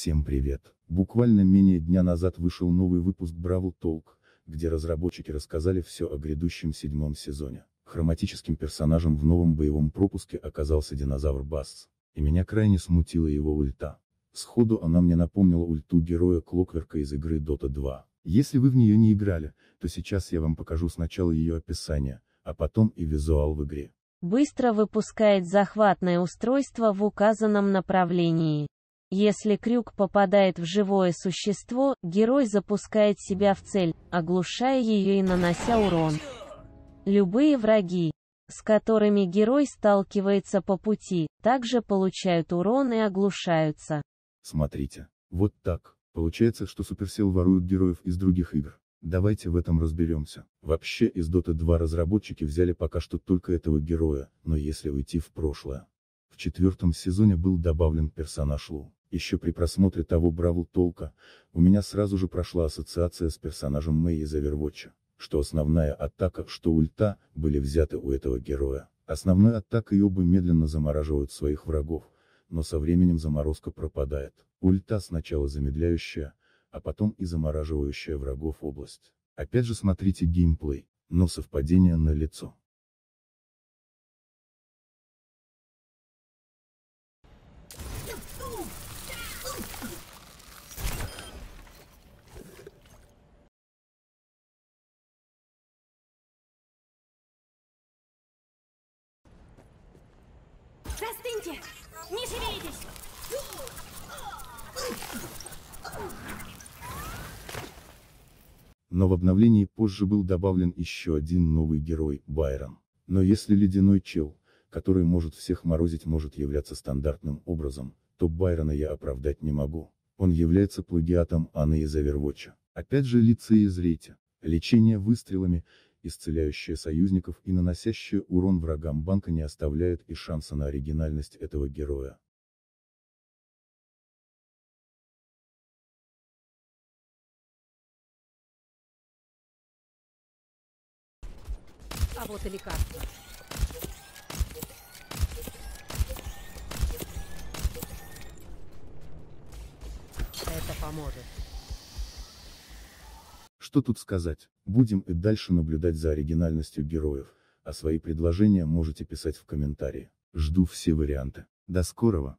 Всем привет! Буквально менее дня назад вышел новый выпуск Бравл Толк, где разработчики рассказали все о грядущем седьмом сезоне. Хроматическим персонажем в новом боевом пропуске оказался динозавр Басс, и меня крайне смутила его ульта. Сходу она мне напомнила ульту героя Клокверка из игры Dota 2. Если вы в нее не играли, то сейчас я вам покажу сначала ее описание, а потом и визуал в игре. Быстро выпускает захватное устройство в указанном направлении. Если крюк попадает в живое существо, герой запускает себя в цель, оглушая ее и нанося урон. Любые враги, с которыми герой сталкивается по пути, также получают урон и оглушаются. Смотрите. Вот так. Получается, что Supercell воруют героев из других игр. Давайте в этом разберемся. Вообще из Dota 2 разработчики взяли пока что только этого героя, но если уйти в прошлое. В четвертом сезоне был добавлен персонаж Лу. Еще при просмотре того Бравл Толка, у меня сразу же прошла ассоциация с персонажем Мэй из Авервотча, что основная атака, что ульта, были взяты у этого героя. Основной атакой оба медленно замораживают своих врагов, но со временем заморозка пропадает. Ульта сначала замедляющая, а потом и замораживающая врагов область. Опять же смотрите геймплей, но совпадение на лицо. Let's Остыньте! Не шевелитесь! Но в обновлении позже был добавлен еще один новый герой, Байрон. Но если ледяной чел, который может всех морозить может являться стандартным образом, то Байрона я оправдать не могу. Он является плагиатом Анны из Авервотча. Опять же лица и зрите. Лечение выстрелами, исцеляющая союзников и наносящая урон врагам банка не оставляет и шанса на оригинальность этого героя. А вот и лекарство. Это поможет. Что тут сказать, будем и дальше наблюдать за оригинальностью героев, а свои предложения можете писать в комментарии. Жду все варианты. До скорого.